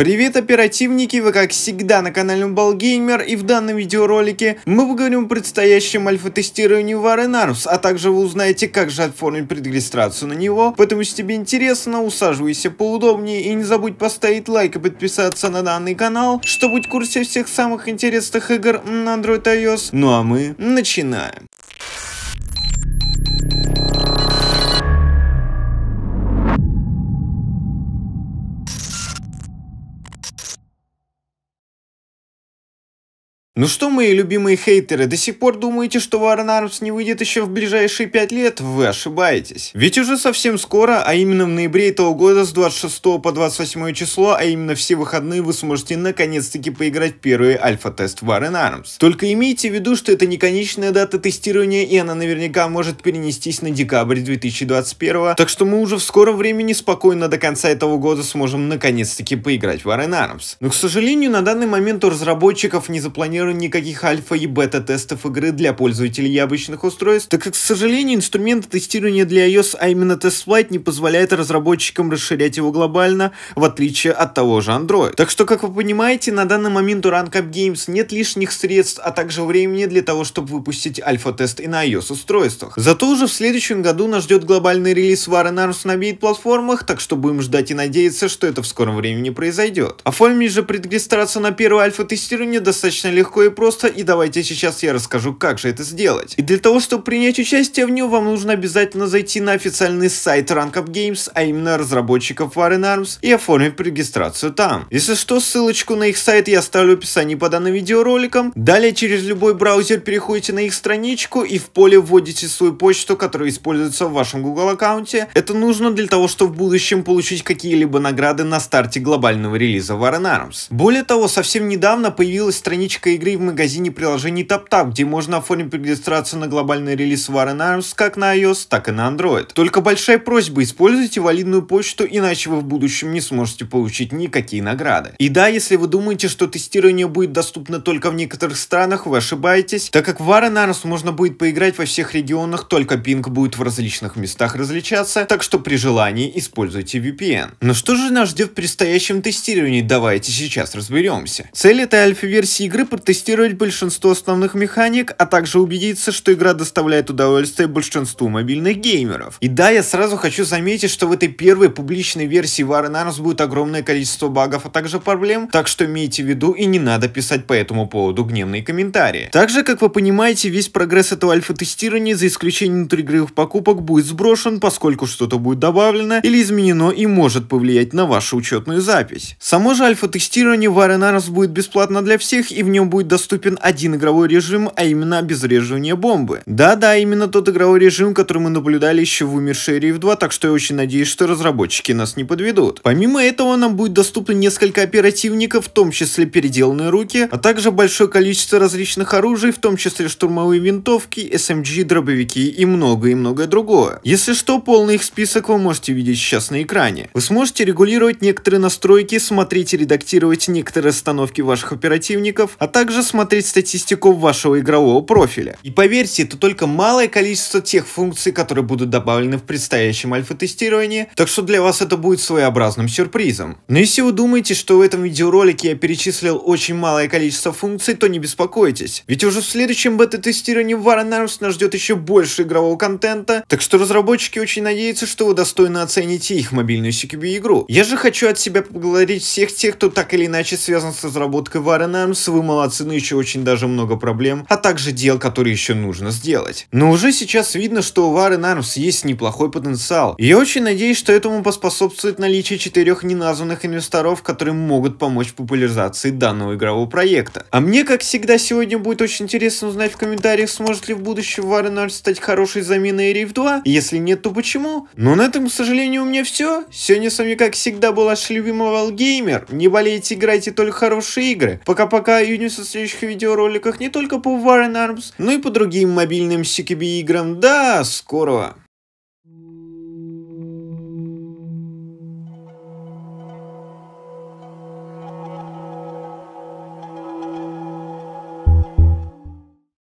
Привет, оперативники! Вы, как всегда, на канале Балгеймер, и в данном видеоролике мы поговорим о предстоящем альфа-тестировании Вары Нарус, а также вы узнаете, как же оформить предрегистрацию на него. Поэтому, если тебе интересно, усаживайся поудобнее и не забудь поставить лайк и подписаться на данный канал, чтобы быть в курсе всех самых интересных игр на Android iOS. Ну а мы начинаем. Ну что, мои любимые хейтеры, до сих пор думаете, что Warren Arms не выйдет еще в ближайшие 5 лет? Вы ошибаетесь. Ведь уже совсем скоро, а именно в ноябре этого года с 26 по 28 число, а именно все выходные вы сможете наконец-таки поиграть первый альфа-тест Warren Arms. Только имейте в виду, что это не конечная дата тестирования и она наверняка может перенестись на декабрь 2021, так что мы уже в скором времени спокойно до конца этого года сможем наконец-таки поиграть в Warren Arms. Но, к сожалению, на данный момент у разработчиков не запланировано примеру, никаких альфа и бета-тестов игры для пользователей обычных устройств, так как, к сожалению, инструменты тестирования для iOS, а именно TestFlight, не позволяет разработчикам расширять его глобально, в отличие от того же Android. Так что, как вы понимаете, на данный момент у Rank Games нет лишних средств, а также времени для того, чтобы выпустить альфа-тест и на iOS-устройствах. Зато уже в следующем году нас ждет глобальный релиз War Arms на бит-платформах, так что будем ждать и надеяться, что это в скором времени произойдет. Оформить же предрегистрацию на первое альфа-тестирование достаточно легко легко и просто, и давайте сейчас я расскажу, как же это сделать. И для того, чтобы принять участие в нем, вам нужно обязательно зайти на официальный сайт Rankup Games, а именно разработчиков Warren Arms, и оформить регистрацию там. Если что, ссылочку на их сайт я оставлю в описании под данным видеороликом. Далее через любой браузер переходите на их страничку и в поле вводите свою почту, которая используется в вашем Google аккаунте. Это нужно для того, чтобы в будущем получить какие-либо награды на старте глобального релиза Warren Arms. Более того, совсем недавно появилась страничка игры в магазине приложений TapTap, где можно оформить регистрацию на глобальный релиз War Arms как на iOS, так и на Android. Только большая просьба, используйте валидную почту, иначе вы в будущем не сможете получить никакие награды. И да, если вы думаете, что тестирование будет доступно только в некоторых странах, вы ошибаетесь, так как в War Arms можно будет поиграть во всех регионах, только пинг будет в различных местах различаться, так что при желании используйте VPN. Но что же нас ждет в предстоящем тестировании, давайте сейчас разберемся. Цель этой альфа-версии игры — тестировать большинство основных механик, а также убедиться, что игра доставляет удовольствие большинству мобильных геймеров. И да, я сразу хочу заметить, что в этой первой публичной версии War in Arms будет огромное количество багов, а также проблем, так что имейте в виду и не надо писать по этому поводу гневные комментарии. Также, как вы понимаете, весь прогресс этого альфа-тестирования, за исключением внутриигровых покупок, будет сброшен, поскольку что-то будет добавлено или изменено и может повлиять на вашу учетную запись. Само же альфа-тестирование War in Arms будет бесплатно для всех и в нем будет будет доступен один игровой режим, а именно обезвреживание бомбы. Да-да, именно тот игровой режим, который мы наблюдали еще в Умершей Рейв 2, так что я очень надеюсь, что разработчики нас не подведут. Помимо этого, нам будет доступно несколько оперативников, в том числе переделанные руки, а также большое количество различных оружий, в том числе штурмовые винтовки, SMG, эм дробовики и многое и многое другое. Если что, полный их список вы можете видеть сейчас на экране. Вы сможете регулировать некоторые настройки, смотреть и редактировать некоторые остановки ваших оперативников, а также также смотреть статистику вашего игрового профиля. И поверьте, это только малое количество тех функций, которые будут добавлены в предстоящем альфа-тестировании, так что для вас это будет своеобразным сюрпризом. Но если вы думаете, что в этом видеоролике я перечислил очень малое количество функций, то не беспокойтесь, ведь уже в следующем бета-тестировании Warren нас ждет еще больше игрового контента, так что разработчики очень надеются, что вы достойно оцените их мобильную CQB игру. Я же хочу от себя поблагодарить всех тех, кто так или иначе связан с разработкой Warren Arms, вы молодцы цены еще очень даже много проблем, а также дел, которые еще нужно сделать. Но уже сейчас видно, что у Warren Arms есть неплохой потенциал. И я очень надеюсь, что этому поспособствует наличие четырех неназванных инвесторов, которые могут помочь в популяризации данного игрового проекта. А мне, как всегда, сегодня будет очень интересно узнать в комментариях, сможет ли в будущем Warren Армс стать хорошей заменой Рейв 2. Если нет, то почему? Но на этом, к сожалению, у меня все. Сегодня с вами, как всегда, был ваш любимый Валгеймер. Не болейте, играйте только хорошие игры. Пока-пока, Юнисус следующих видеороликах не только по War Arms, но и по другим мобильным CKB играм. До скорого!